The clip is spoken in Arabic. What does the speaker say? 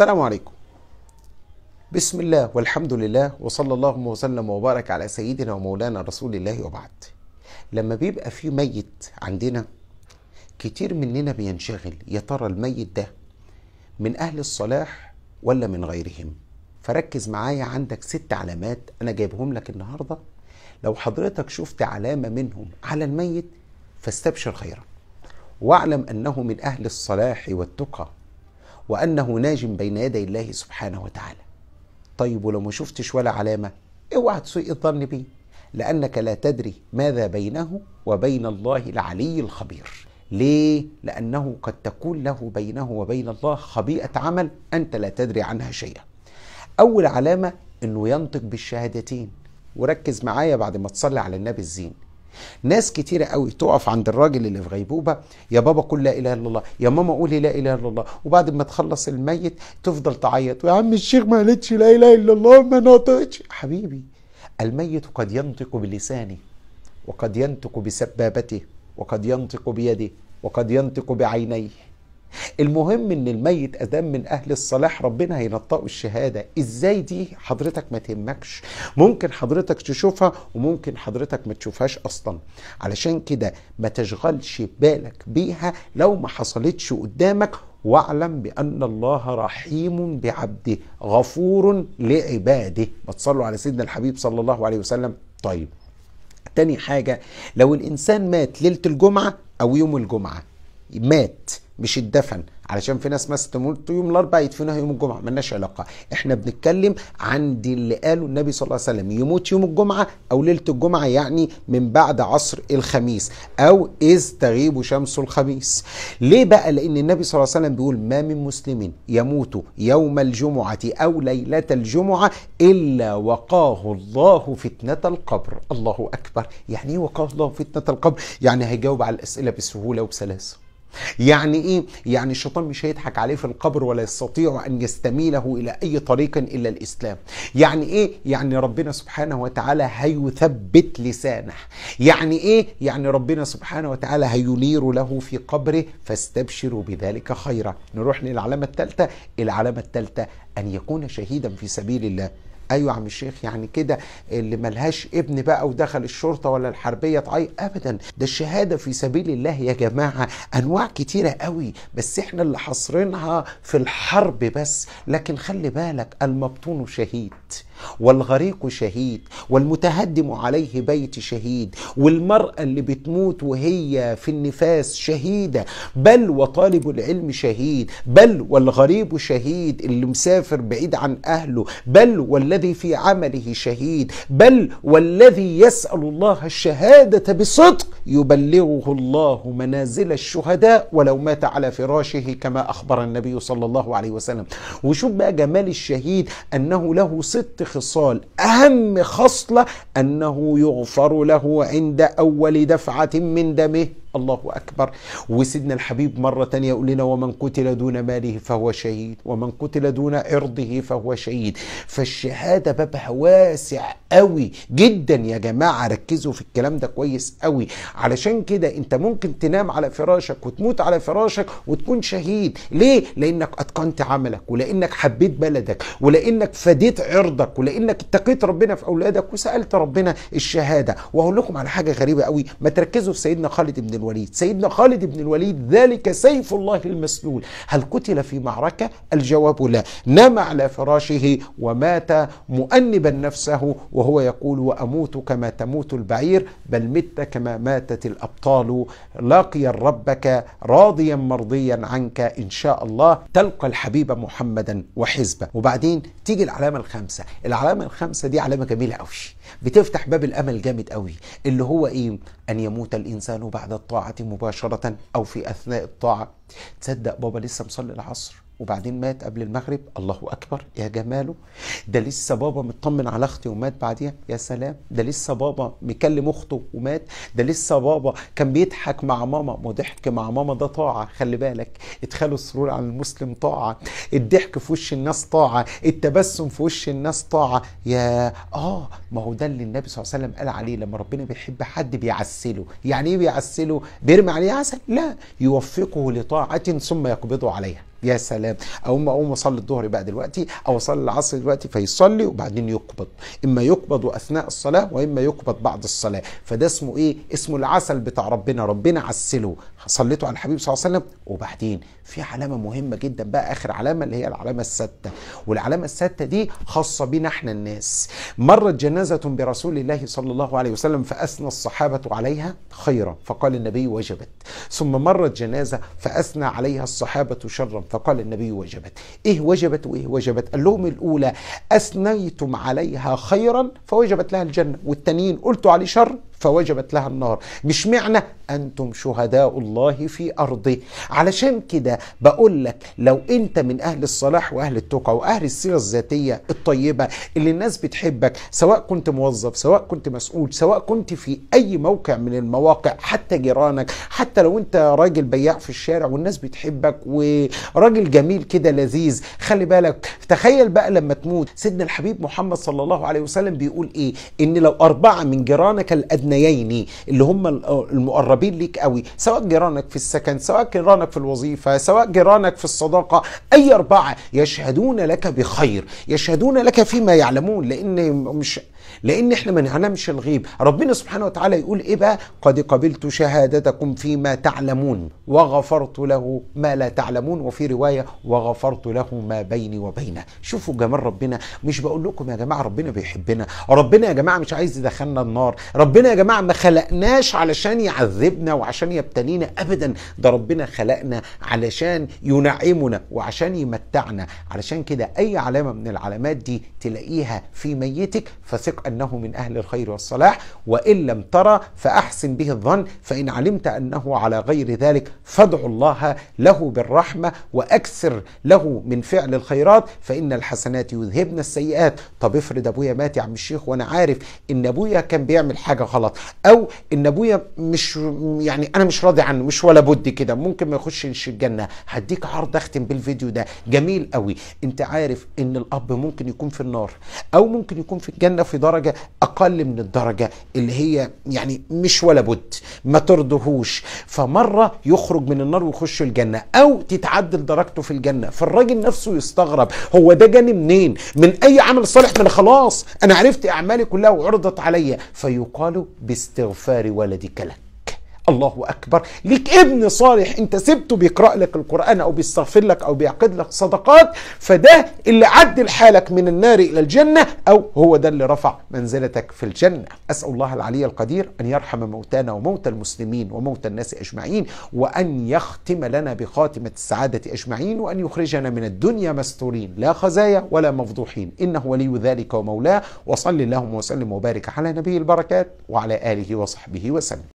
السلام عليكم بسم الله والحمد لله وصلى الله وسلم وبارك على سيدنا ومولانا رسول الله وبعد لما بيبقى في ميت عندنا كتير مننا بينشغل يا ترى الميت ده من أهل الصلاح ولا من غيرهم فركز معايا عندك ست علامات أنا جايبهم لك النهاردة لو حضرتك شفت علامة منهم على الميت فاستبشر خيرا واعلم أنه من أهل الصلاح والتقى وأنه ناج بين يدي الله سبحانه وتعالى طيب ولو ما شفتش ولا علامة اوعى تسوء الظن بيه لأنك لا تدري ماذا بينه وبين الله العلي الخبير ليه؟ لأنه قد تكون له بينه وبين الله خبيئة عمل أنت لا تدري عنها شيئا أول علامة أنه ينطق بالشهادتين وركز معايا بعد ما تصلي على النبي الزين ناس كتيرة قوي تقف عند الراجل اللي في غيبوبة يا بابا قول لا إله إلا الله يا ماما قولي لا إله إلا الله وبعد ما تخلص الميت تفضل تعيط يا عم الشيخ ما قالتش لا إله إلا الله ما نطقتش حبيبي الميت قد ينطق بلسانه وقد ينطق بسبابته وقد ينطق بيده وقد ينطق بعينيه المهم ان الميت ادام من اهل الصلاح ربنا هينطقوا الشهاده ازاي دي حضرتك ما تهمكش ممكن حضرتك تشوفها وممكن حضرتك ما تشوفهاش اصلا علشان كده ما تشغلش بالك بيها لو ما حصلتش قدامك واعلم بان الله رحيم بعبده غفور لعباده ما تصلوا على سيدنا الحبيب صلى الله عليه وسلم طيب تاني حاجة لو الإنسان مات ليلة الجمعة أو يوم الجمعة مات مش اتدفن علشان في ناس مثلا تموت يوم الاربعاء يدفنوها يوم الجمعه ملناش علاقه احنا بنتكلم عن دي اللي قاله النبي صلى الله عليه وسلم يموت يوم الجمعه او ليله الجمعه يعني من بعد عصر الخميس او اذ تغيب شمس الخميس ليه بقى لان النبي صلى الله عليه وسلم بيقول ما من مسلم يموت يوم الجمعه او ليله الجمعه الا وقاه الله فتنه القبر الله اكبر يعني ايه وقاه الله فتنه القبر يعني هيجاوب على الاسئله بسهوله وبسلاسه يعني ايه يعني الشيطان مش هيضحك عليه في القبر ولا يستطيع ان يستميله الى اي طريق الا الاسلام يعني ايه يعني ربنا سبحانه وتعالى هيثبت لسانه يعني ايه يعني ربنا سبحانه وتعالى هينير له في قبره فاستبشروا بذلك خيرا نروح للعلامه الثالثه العلامه الثالثه ان يكون شهيدا في سبيل الله ايوه يا عم الشيخ يعني كده اللي ملهاش ابن بقى ودخل الشرطه ولا الحربيه تعي ابدا ده الشهاده في سبيل الله يا جماعه انواع كتيره قوي بس احنا اللي حاصرينها في الحرب بس لكن خلي بالك المبطون شهيد والغريق شهيد والمتهدم عليه بيت شهيد والمرأة اللي بتموت وهي في النفاس شهيدة بل وطالب العلم شهيد بل والغريب شهيد اللي مسافر بعيد عن أهله بل والذي الذي في عمله شهيد بل والذي يسأل الله الشهادة بصدق يبلغه الله منازل الشهداء ولو مات على فراشه كما أخبر النبي صلى الله عليه وسلم وشوف بقى جمال الشهيد أنه له ست خصال أهم خصلة أنه يغفر له عند أول دفعة من دمه الله أكبر وسيدنا الحبيب مرة تانية يقول لنا ومن قتل دون ماله فهو شهيد ومن قتل دون عرضه فهو شهيد فالشهادة بابها واسع قوي جدا يا جماعه ركزوا في الكلام ده كويس قوي علشان كده انت ممكن تنام على فراشك وتموت على فراشك وتكون شهيد ليه لانك اتقنت عملك ولانك حبيت بلدك ولانك فديت عرضك ولانك اتقيت ربنا في اولادك وسالت ربنا الشهاده واقول لكم على حاجه غريبه قوي ما تركزوا في سيدنا خالد بن الوليد سيدنا خالد بن الوليد ذلك سيف الله المسلول هل قتل في معركه الجواب لا نام على فراشه ومات مؤنبا نفسه وهو يقول وأموت كما تموت البعير بل مت كما ماتت الأبطال لاقيا ربك راضيا مرضيا عنك إن شاء الله تلقى الحبيب محمدا وحزبه وبعدين تيجي العلامة الخامسة العلامة الخامسة دي علامة جميلة قوي بتفتح باب الأمل جامد قوي اللي هو إيه أن يموت الإنسان بعد الطاعة مباشرة أو في أثناء الطاعة تصدق بابا لسه مصلي العصر وبعدين مات قبل المغرب الله اكبر يا جماله ده لسه بابا مطمن على اختي ومات بعديها يا سلام ده لسه بابا مكلم اخته ومات ده لسه بابا كان بيضحك مع ماما ما ضحك مع ماما ده طاعه خلي بالك ادخال السرور على المسلم طاعه الضحك في وش الناس طاعه التبسم في وش الناس طاعه يا اه ما هو ده اللي النبي صلى الله عليه وسلم قال عليه لما ربنا بيحب حد بيعسله يعني ايه بيعسله بيرمي عليه عسل لا يوفقه لطاعه ثم يقبضه عليها يا سلام اقوم اقوم اصلي الظهر بقى دلوقتي او اصلي العصر دلوقتي فيصلي وبعدين يقبض اما يقبض اثناء الصلاه واما يقبض بعد الصلاه فده اسمه ايه اسمه العسل بتاع ربنا ربنا عسله صليتوا على الحبيب صلى الله عليه وسلم وبعدين في علامه مهمه جدا بقى اخر علامه اللي هي العلامه السادسه والعلامه السادسه دي خاصه بينا احنا الناس مرت جنازه برسول الله صلى الله عليه وسلم فاثنى الصحابه عليها خيرا فقال النبي وجبت ثم مرت جنازه فاثنى عليها الصحابه شرا فقال النبي وجبت ايه وجبت وايه وجبت قال لهم الاولى اثنيتم عليها خيرا فوجبت لها الجنه والتانيين قلتوا عليه شر فوجبت لها النار مش معنى أنتم شهداء الله في أرضه علشان كده بقول لك لو أنت من أهل الصلاح وأهل التقى وأهل السيرة الذاتية الطيبة اللي الناس بتحبك سواء كنت موظف سواء كنت مسؤول سواء كنت في أي موقع من المواقع حتى جيرانك حتى لو أنت راجل بياع في الشارع والناس بتحبك وراجل جميل كده لذيذ خلي بالك تخيل بقى لما تموت سيدنا الحبيب محمد صلى الله عليه وسلم بيقول إيه إن لو أربعة من جيرانك الأدنى الثنيين اللي هم المقربين ليك قوي سواء جيرانك في السكن سواء جيرانك في الوظيفه سواء جيرانك في الصداقه اي اربعه يشهدون لك بخير يشهدون لك فيما يعلمون لان مش لان احنا ما نعلمش الغيب ربنا سبحانه وتعالى يقول ايه بقى قد قبلت شهادتكم فيما تعلمون وغفرت له ما لا تعلمون وفي روايه وغفرت له ما بيني وبينه شوفوا جمال ربنا مش بقول لكم يا جماعه ربنا بيحبنا ربنا يا جماعه مش عايز يدخلنا النار ربنا يا جماعه ما خلقناش علشان يعذبنا وعشان يبتلينا ابدا ده ربنا خلقنا علشان ينعمنا وعشان يمتعنا علشان كده اي علامه من العلامات دي تلاقيها في ميتك فثق أنه من أهل الخير والصلاح وإن لم ترى فأحسن به الظن فإن علمت أنه على غير ذلك فادع الله له بالرحمة وأكثر له من فعل الخيرات فإن الحسنات يذهبن السيئات طب افرض أبويا مات يا عم الشيخ وأنا عارف إن أبويا كان بيعمل حاجة غلط أو إن أبويا مش يعني أنا مش راضي عنه مش ولا بد كده ممكن ما يخشش الجنة هديك عرض أختم بالفيديو ده جميل قوي أنت عارف إن الأب ممكن يكون في النار أو ممكن يكون في الجنة في دار درجة أقل من الدرجة اللي هي يعني مش ولا بد ما ترضهوش فمرة يخرج من النار ويخش الجنة أو تتعدل درجته في الجنة فالراجل نفسه يستغرب هو ده جاني منين من أي عمل صالح من خلاص أنا عرفت أعمالي كلها وعرضت عليا فيقال باستغفار ولدك لك الله اكبر ليك ابن صالح انت سبته بيقرا لك القران او بيستغفر لك او بيعقد لك صدقات فده اللي عدل حالك من النار الى الجنه او هو ده اللي رفع منزلتك في الجنه اسال الله العلي القدير ان يرحم موتانا وموتى المسلمين وموتى الناس اجمعين وان يختم لنا بخاتمه السعاده اجمعين وان يخرجنا من الدنيا مستورين لا خزايا ولا مفضوحين انه ولي ذلك ومولاه وصل اللهم وسلم وبارك على نبي البركات وعلى اله وصحبه وسلم